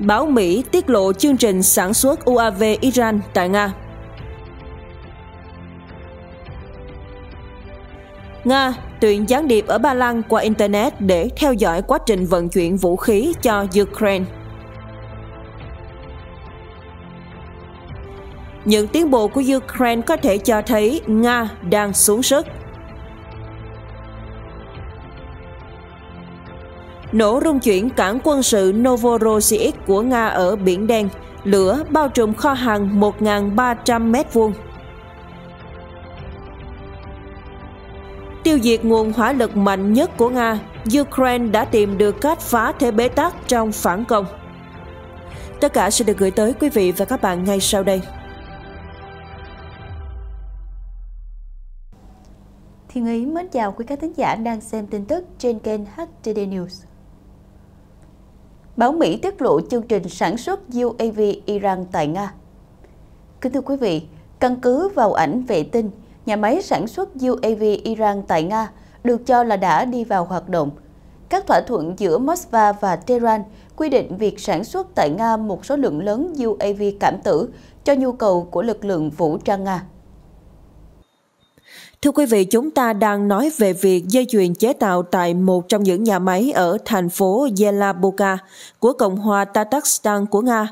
báo Mỹ tiết lộ chương trình sản xuất UAV Iran tại Nga. Nga tuyển gián điệp ở Ba Lan qua Internet để theo dõi quá trình vận chuyển vũ khí cho Ukraine. Những tiến bộ của Ukraine có thể cho thấy Nga đang xuống sức – nổ rung chuyển cảng quân sự Novorossiysk của Nga ở Biển Đen, lửa bao trùm kho hàng 1.300 mét vuông, Tiêu diệt nguồn hỏa lực mạnh nhất của Nga, Ukraine đã tìm được cách phá thế bế tắc trong phản công. Tất cả sẽ được gửi tới quý vị và các bạn ngay sau đây. Thiên Ý mến chào quý các thính giả đang xem tin tức trên kênh HTD News báo Mỹ tiết lộ chương trình sản xuất UAV Iran tại Nga. Kính thưa quý vị, căn cứ vào ảnh vệ tinh, nhà máy sản xuất UAV Iran tại Nga được cho là đã đi vào hoạt động. Các thỏa thuận giữa Moscow và Tehran quy định việc sản xuất tại Nga một số lượng lớn UAV cảm tử cho nhu cầu của lực lượng vũ trang Nga. Thưa quý vị, chúng ta đang nói về việc dây chuyền chế tạo tại một trong những nhà máy ở thành phố Yelabuka của Cộng hòa Tatarstan của Nga,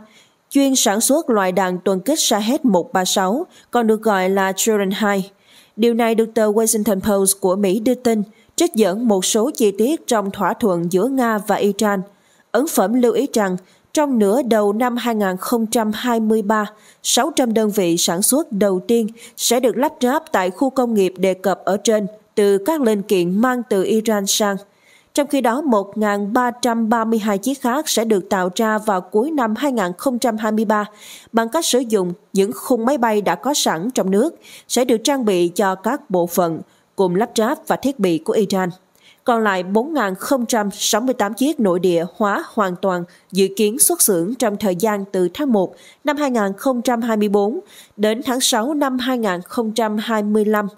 chuyên sản xuất loại đạn tuần kích Shahed 136, còn được gọi là Turin 2. Điều này được tờ Washington Post của Mỹ đưa tin, trích dẫn một số chi tiết trong thỏa thuận giữa Nga và Iran. Ấn phẩm lưu ý rằng trong nửa đầu năm 2023, 600 đơn vị sản xuất đầu tiên sẽ được lắp ráp tại khu công nghiệp đề cập ở trên từ các linh kiện mang từ Iran sang. Trong khi đó, 1.332 chiếc khác sẽ được tạo ra vào cuối năm 2023 bằng cách sử dụng những khung máy bay đã có sẵn trong nước, sẽ được trang bị cho các bộ phận, cùng lắp ráp và thiết bị của Iran còn lại 4.068 chiếc nội địa hóa hoàn toàn dự kiến xuất xưởng trong thời gian từ tháng 1 năm 2024 đến tháng 6 năm 2025.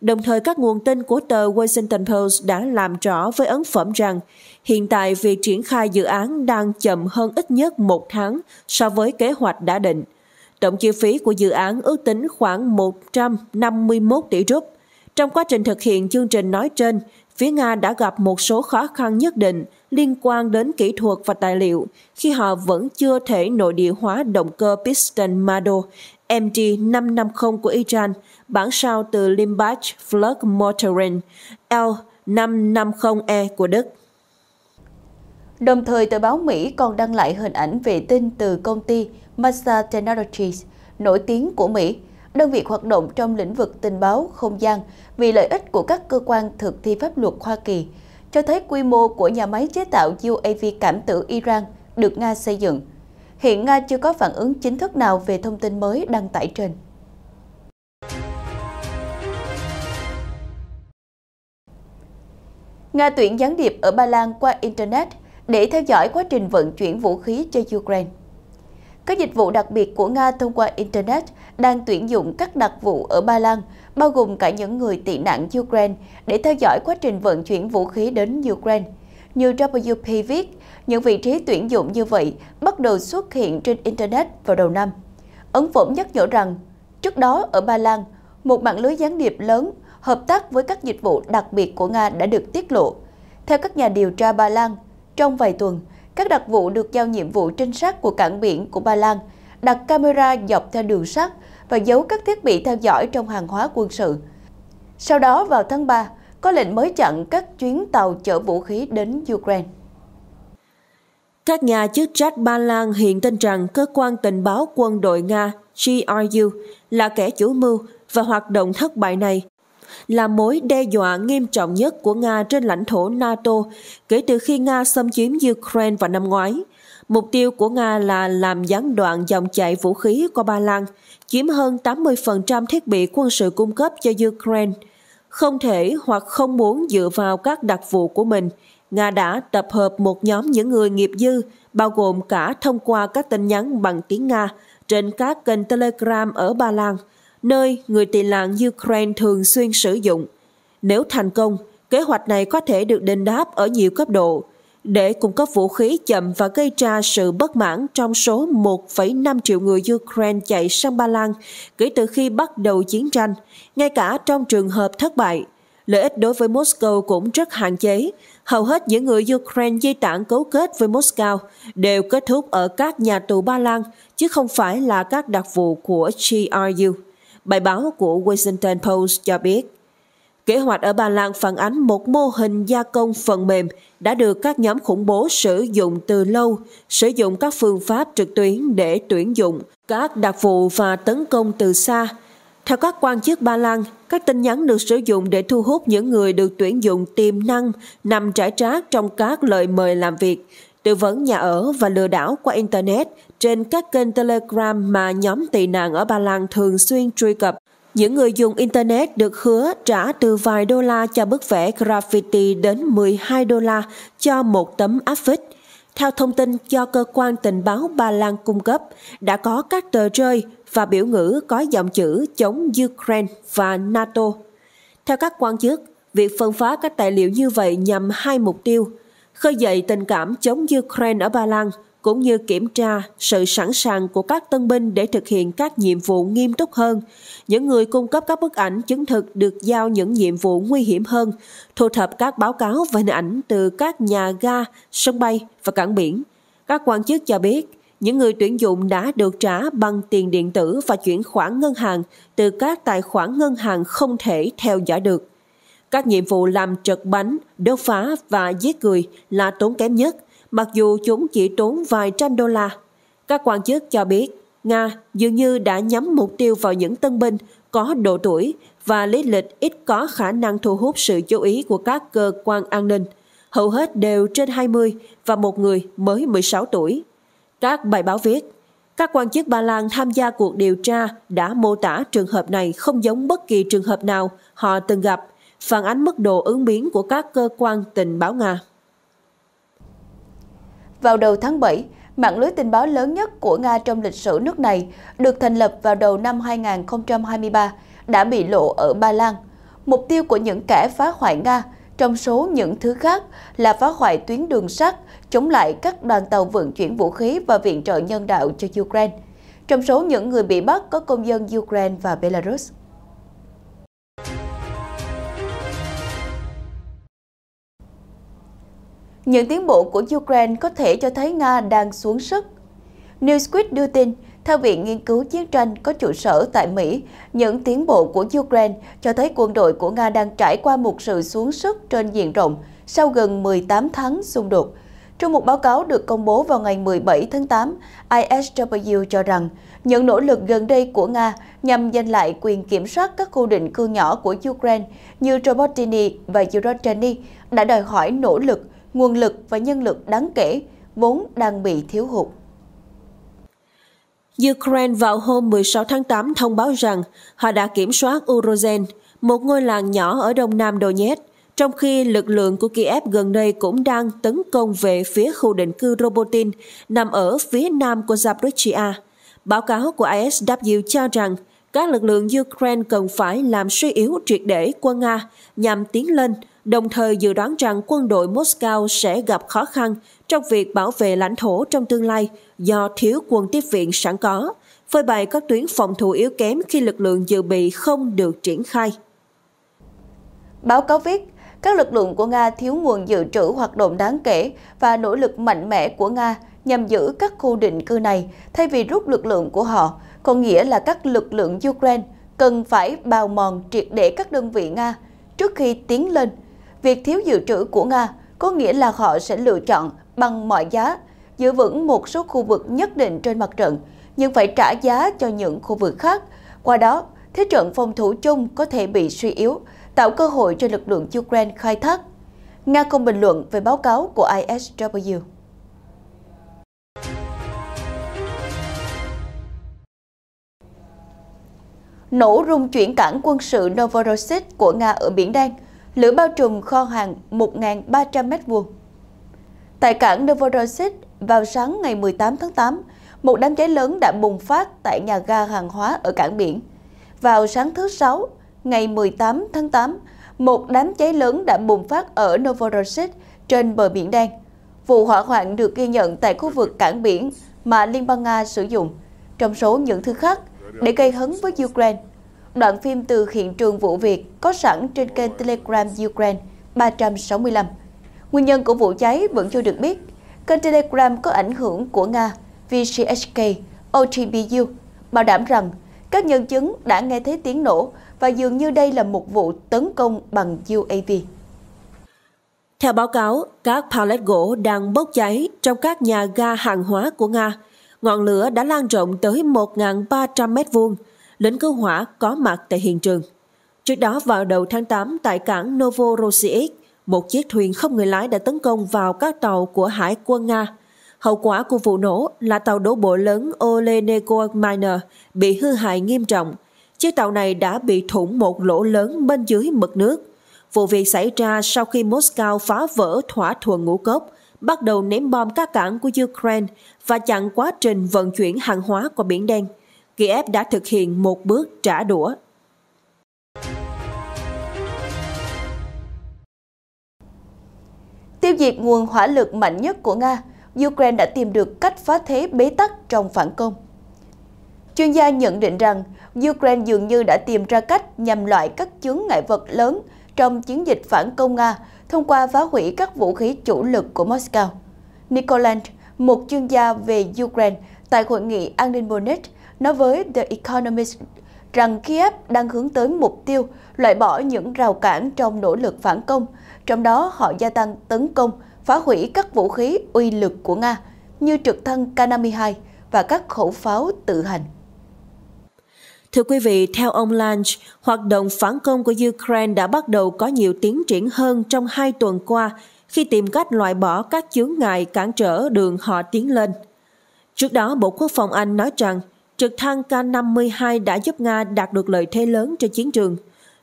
Đồng thời các nguồn tin của tờ Washington Post đã làm rõ với ấn phẩm rằng hiện tại việc triển khai dự án đang chậm hơn ít nhất một tháng so với kế hoạch đã định. Tổng chi phí của dự án ước tính khoảng 151 tỷ rúp. Trong quá trình thực hiện chương trình nói trên, phía Nga đã gặp một số khó khăn nhất định liên quan đến kỹ thuật và tài liệu khi họ vẫn chưa thể nội địa hóa động cơ piston Mado MT550 của Iran, bản sao từ Limbach Flug Motoren L550E của Đức. Đồng thời, tờ báo Mỹ còn đăng lại hình ảnh vệ tinh từ công ty Massa Technologies, nổi tiếng của Mỹ, đơn vị hoạt động trong lĩnh vực tình báo, không gian vì lợi ích của các cơ quan thực thi pháp luật Hoa Kỳ, cho thấy quy mô của nhà máy chế tạo UAV cảm tử Iran được Nga xây dựng. Hiện Nga chưa có phản ứng chính thức nào về thông tin mới đăng tải trên. Nga tuyển gián điệp ở Ba Lan qua Internet để theo dõi quá trình vận chuyển vũ khí cho Ukraine. Các dịch vụ đặc biệt của Nga thông qua Internet đang tuyển dụng các đặc vụ ở Ba Lan, bao gồm cả những người tị nạn Ukraine, để theo dõi quá trình vận chuyển vũ khí đến Ukraine. Như WP viết, những vị trí tuyển dụng như vậy bắt đầu xuất hiện trên Internet vào đầu năm. Ấn phẩm nhắc nhở rằng, trước đó ở Ba Lan, một mạng lưới gián điệp lớn hợp tác với các dịch vụ đặc biệt của Nga đã được tiết lộ. Theo các nhà điều tra Ba Lan, trong vài tuần, các đặc vụ được giao nhiệm vụ trinh sát của cảng biển của Ba Lan, đặt camera dọc theo đường sắt và giấu các thiết bị theo dõi trong hàng hóa quân sự. Sau đó vào tháng 3, có lệnh mới chặn các chuyến tàu chở vũ khí đến Ukraine. Các nhà chức trách Ba Lan hiện tin rằng cơ quan tình báo quân đội Nga GRU là kẻ chủ mưu và hoạt động thất bại này là mối đe dọa nghiêm trọng nhất của Nga trên lãnh thổ NATO kể từ khi Nga xâm chiếm Ukraine vào năm ngoái. Mục tiêu của Nga là làm gián đoạn dòng chảy vũ khí qua Ba Lan, chiếm hơn 80% thiết bị quân sự cung cấp cho Ukraine. Không thể hoặc không muốn dựa vào các đặc vụ của mình, Nga đã tập hợp một nhóm những người nghiệp dư, bao gồm cả thông qua các tin nhắn bằng tiếng Nga trên các kênh Telegram ở Ba Lan – nơi người tị nạn Ukraine thường xuyên sử dụng. Nếu thành công, kế hoạch này có thể được đền đáp ở nhiều cấp độ, để cung cấp vũ khí chậm và gây ra sự bất mãn trong số 1,5 triệu người Ukraine chạy sang Ba Lan kể từ khi bắt đầu chiến tranh, ngay cả trong trường hợp thất bại. Lợi ích đối với Moscow cũng rất hạn chế. Hầu hết những người Ukraine di tản cấu kết với Moscow đều kết thúc ở các nhà tù Ba Lan, chứ không phải là các đặc vụ của GRU bài báo của Washington Post cho biết. Kế hoạch ở Ba Lan phản ánh một mô hình gia công phần mềm đã được các nhóm khủng bố sử dụng từ lâu, sử dụng các phương pháp trực tuyến để tuyển dụng, các đặc vụ và tấn công từ xa. Theo các quan chức Ba Lan, các tin nhắn được sử dụng để thu hút những người được tuyển dụng tiềm năng nằm trải trác trong các lời mời làm việc, tư vấn nhà ở và lừa đảo qua Internet trên các kênh Telegram mà nhóm tị nạn ở Ba Lan thường xuyên truy cập. Những người dùng Internet được hứa trả từ vài đô la cho bức vẽ graffiti đến 12 đô la cho một tấm áp phích Theo thông tin do cơ quan tình báo Ba Lan cung cấp, đã có các tờ rơi và biểu ngữ có dòng chữ chống Ukraine và NATO. Theo các quan chức, việc phân phá các tài liệu như vậy nhằm hai mục tiêu – khơi dậy tình cảm chống Ukraine ở Ba Lan cũng như kiểm tra sự sẵn sàng của các tân binh để thực hiện các nhiệm vụ nghiêm túc hơn. Những người cung cấp các bức ảnh chứng thực được giao những nhiệm vụ nguy hiểm hơn, thu thập các báo cáo và hình ảnh từ các nhà ga, sân bay và cảng biển. Các quan chức cho biết, những người tuyển dụng đã được trả bằng tiền điện tử và chuyển khoản ngân hàng từ các tài khoản ngân hàng không thể theo dõi được. Các nhiệm vụ làm trật bánh, đốt phá và giết người là tốn kém nhất Mặc dù chúng chỉ tốn vài trăm đô la, các quan chức cho biết Nga dường như đã nhắm mục tiêu vào những tân binh có độ tuổi và lý lịch ít có khả năng thu hút sự chú ý của các cơ quan an ninh. Hầu hết đều trên 20 và một người mới 16 tuổi. Các bài báo viết, các quan chức Ba Lan tham gia cuộc điều tra đã mô tả trường hợp này không giống bất kỳ trường hợp nào họ từng gặp, phản ánh mức độ ứng biến của các cơ quan tình báo Nga. Vào đầu tháng 7, mạng lưới tình báo lớn nhất của Nga trong lịch sử nước này được thành lập vào đầu năm 2023 đã bị lộ ở Ba Lan. Mục tiêu của những kẻ phá hoại Nga trong số những thứ khác là phá hoại tuyến đường sắt, chống lại các đoàn tàu vận chuyển vũ khí và viện trợ nhân đạo cho Ukraine. Trong số những người bị bắt có công dân Ukraine và Belarus. Những tiến bộ của Ukraine có thể cho thấy Nga đang xuống sức. Newsweek đưa tin, theo Viện Nghiên cứu Chiến tranh có trụ sở tại Mỹ, những tiến bộ của Ukraine cho thấy quân đội của Nga đang trải qua một sự xuống sức trên diện rộng sau gần 18 tháng xung đột. Trong một báo cáo được công bố vào ngày 17 tháng 8, ISW cho rằng những nỗ lực gần đây của Nga nhằm giành lại quyền kiểm soát các khu định cư nhỏ của Ukraine như Robotyny và Yorotchany đã đòi hỏi nỗ lực nguồn lực và nhân lực đáng kể vốn đang bị thiếu hụt. Ukraine vào hôm 16 tháng 8 thông báo rằng họ đã kiểm soát Urozen, một ngôi làng nhỏ ở đông nam Donetsk, trong khi lực lượng của Kiev gần đây cũng đang tấn công về phía khu định cư Robotin nằm ở phía nam của Zaporizhia. Báo cáo của ISW cho rằng các lực lượng Ukraine cần phải làm suy yếu triệt để quân Nga nhằm tiến lên đồng thời dự đoán rằng quân đội Moscow sẽ gặp khó khăn trong việc bảo vệ lãnh thổ trong tương lai do thiếu quân tiếp viện sẵn có, phơi bày các tuyến phòng thủ yếu kém khi lực lượng dự bị không được triển khai. Báo cáo viết, các lực lượng của Nga thiếu nguồn dự trữ hoạt động đáng kể và nỗ lực mạnh mẽ của Nga nhằm giữ các khu định cư này thay vì rút lực lượng của họ, có nghĩa là các lực lượng Ukraine cần phải bào mòn triệt để các đơn vị Nga trước khi tiến lên việc thiếu dự trữ của Nga có nghĩa là họ sẽ lựa chọn bằng mọi giá giữ vững một số khu vực nhất định trên mặt trận, nhưng phải trả giá cho những khu vực khác. Qua đó, thế trận phòng thủ chung có thể bị suy yếu, tạo cơ hội cho lực lượng Ukraine khai thác. Nga không bình luận về báo cáo của ISW. Nổ rung chuyển cảng quân sự Novorossiysk của Nga ở Biển Đen – lửa bao trùm kho hàng 1.300m2. Tại cảng Novorossiysk, vào sáng ngày 18 tháng 8, một đám cháy lớn đã bùng phát tại nhà ga hàng hóa ở cảng biển. Vào sáng thứ Sáu, ngày 18 tháng 8, một đám cháy lớn đã bùng phát ở Novorossiysk trên bờ Biển Đen. Vụ hỏa hoạn được ghi nhận tại khu vực cảng biển mà Liên bang Nga sử dụng, trong số những thứ khác, để gây hấn với Ukraine đoạn phim từ hiện trường vụ việc có sẵn trên kênh Telegram Ukraine 365. Nguyên nhân của vụ cháy vẫn chưa được biết. Kênh Telegram có ảnh hưởng của Nga, VCHK, OTBU, bảo đảm rằng các nhân chứng đã nghe thấy tiếng nổ và dường như đây là một vụ tấn công bằng UAV. Theo báo cáo, các pallet gỗ đang bốc cháy trong các nhà ga hàng hóa của Nga. Ngọn lửa đã lan rộng tới 1.300 mét vuông lính cứu hỏa có mặt tại hiện trường. Trước đó vào đầu tháng 8 tại cảng Novorossiysk, một chiếc thuyền không người lái đã tấn công vào các tàu của Hải quân Nga. Hậu quả của vụ nổ là tàu đổ bộ lớn Olenegor Miner bị hư hại nghiêm trọng. Chiếc tàu này đã bị thủng một lỗ lớn bên dưới mực nước. Vụ việc xảy ra sau khi Moscow phá vỡ thỏa thuận ngũ cốc, bắt đầu ném bom các cảng của Ukraine và chặn quá trình vận chuyển hàng hóa qua Biển Đen. Kiev đã thực hiện một bước trả đũa. Tiêu diệt nguồn hỏa lực mạnh nhất của Nga, Ukraine đã tìm được cách phá thế bế tắc trong phản công. Chuyên gia nhận định rằng Ukraine dường như đã tìm ra cách nhằm loại các chướng ngại vật lớn trong chiến dịch phản công Nga thông qua phá hủy các vũ khí chủ lực của Moscow. Nikolai, một chuyên gia về Ukraine tại Hội nghị An ninh Munich, nói với The Economist rằng Kiev đang hướng tới mục tiêu loại bỏ những rào cản trong nỗ lực phản công, trong đó họ gia tăng tấn công, phá hủy các vũ khí uy lực của Nga như trực thăng K-52 và các khẩu pháo tự hành. Thưa quý vị, theo ông Lange, hoạt động phản công của Ukraine đã bắt đầu có nhiều tiến triển hơn trong hai tuần qua khi tìm cách loại bỏ các chướng ngại cản trở đường họ tiến lên. Trước đó, Bộ Quốc phòng Anh nói rằng trực thăng K-52 đã giúp Nga đạt được lợi thế lớn trên chiến trường.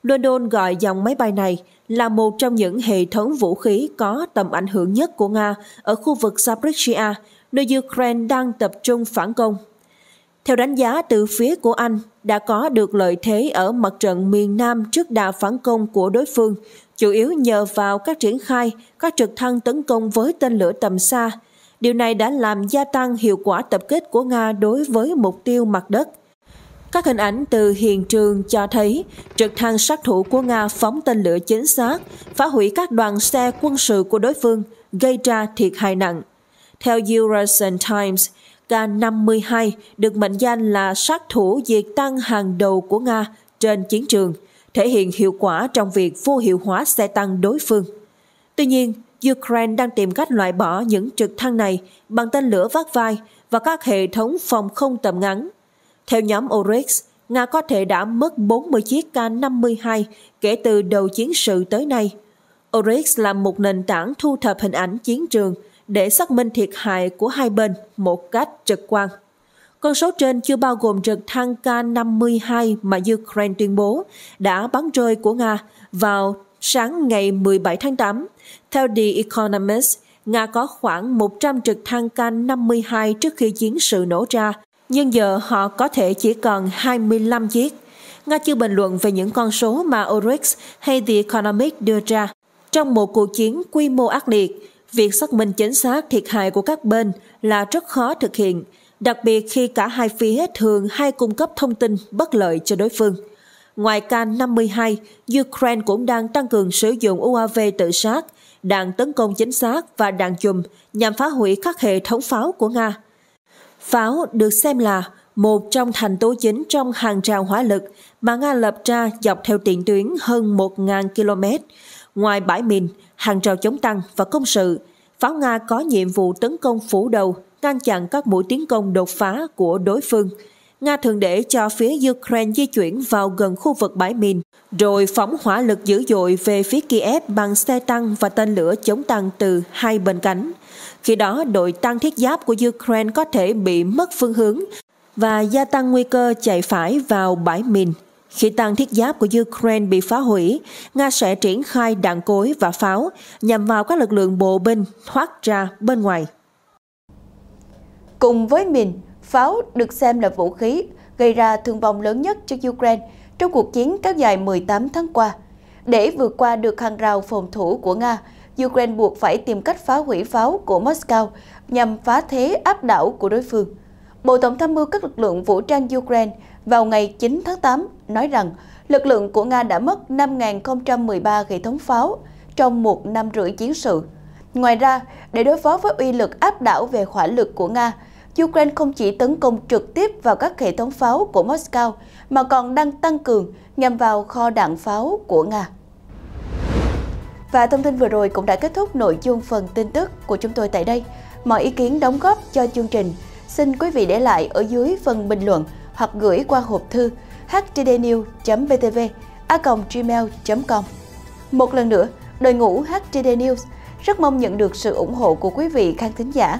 London gọi dòng máy bay này là một trong những hệ thống vũ khí có tầm ảnh hưởng nhất của Nga ở khu vực Zaporizhia, nơi Ukraine đang tập trung phản công. Theo đánh giá từ phía của Anh, đã có được lợi thế ở mặt trận miền Nam trước đà phản công của đối phương, chủ yếu nhờ vào các triển khai, các trực thăng tấn công với tên lửa tầm xa, Điều này đã làm gia tăng hiệu quả tập kích của Nga đối với mục tiêu mặt đất. Các hình ảnh từ hiện trường cho thấy trực thăng sát thủ của Nga phóng tên lửa chính xác, phá hủy các đoàn xe quân sự của đối phương, gây ra thiệt hại nặng. Theo Eurasian Times, K-52 được mệnh danh là sát thủ diệt tăng hàng đầu của Nga trên chiến trường, thể hiện hiệu quả trong việc vô hiệu hóa xe tăng đối phương. Tuy nhiên, Ukraine đang tìm cách loại bỏ những trực thăng này bằng tên lửa vác vai và các hệ thống phòng không tầm ngắn. Theo nhóm Oryx, Nga có thể đã mất 40 chiếc K-52 kể từ đầu chiến sự tới nay. Oryx là một nền tảng thu thập hình ảnh chiến trường để xác minh thiệt hại của hai bên một cách trực quan. Con số trên chưa bao gồm trực thăng K-52 mà Ukraine tuyên bố đã bắn rơi của Nga vào sáng ngày 17 tháng 8. Theo The Economist, Nga có khoảng 100 trực thăng K-52 trước khi chiến sự nổ ra, nhưng giờ họ có thể chỉ còn 25 chiếc. Nga chưa bình luận về những con số mà Oryx hay The Economist đưa ra. Trong một cuộc chiến quy mô ác liệt, việc xác minh chính xác thiệt hại của các bên là rất khó thực hiện, đặc biệt khi cả hai phía thường hay cung cấp thông tin bất lợi cho đối phương. Ngoài K-52, Ukraine cũng đang tăng cường sử dụng UAV tự sát, đạn tấn công chính xác và đạn chùm nhằm phá hủy các hệ thống pháo của Nga. Pháo được xem là một trong thành tố chính trong hàng rào hỏa lực mà Nga lập ra dọc theo tiền tuyến hơn 1.000 km. Ngoài bãi mìn, hàng rào chống tăng và công sự, pháo Nga có nhiệm vụ tấn công phủ đầu, ngăn chặn các mũi tiến công đột phá của đối phương – Nga thường để cho phía Ukraine di chuyển vào gần khu vực bãi mìn, rồi phóng hỏa lực dữ dội về phía Kiev bằng xe tăng và tên lửa chống tăng từ hai bên cánh. Khi đó, đội tăng thiết giáp của Ukraine có thể bị mất phương hướng và gia tăng nguy cơ chạy phải vào bãi mìn. Khi tăng thiết giáp của Ukraine bị phá hủy, Nga sẽ triển khai đạn cối và pháo nhằm vào các lực lượng bộ binh thoát ra bên ngoài. Cùng với mình, Pháo được xem là vũ khí gây ra thương vong lớn nhất cho Ukraine trong cuộc chiến kéo dài 18 tháng qua. Để vượt qua được hàng rào phòng thủ của Nga, Ukraine buộc phải tìm cách phá hủy pháo của Moscow nhằm phá thế áp đảo của đối phương. Bộ Tổng tham mưu các lực lượng vũ trang Ukraine vào ngày 9 tháng 8 nói rằng lực lượng của Nga đã mất 5.013 hệ thống pháo trong một năm rưỡi chiến sự. Ngoài ra, để đối phó với uy lực áp đảo về hỏa lực của Nga, Ukraine không chỉ tấn công trực tiếp vào các hệ thống pháo của Moscow, mà còn đang tăng cường nhằm vào kho đạn pháo của Nga. Và thông tin vừa rồi cũng đã kết thúc nội dung phần tin tức của chúng tôi tại đây. Mọi ý kiến đóng góp cho chương trình xin quý vị để lại ở dưới phần bình luận hoặc gửi qua hộp thư htdnews.btv a.gmail.com Một lần nữa, đội ngũ HTD News rất mong nhận được sự ủng hộ của quý vị khán thính giả.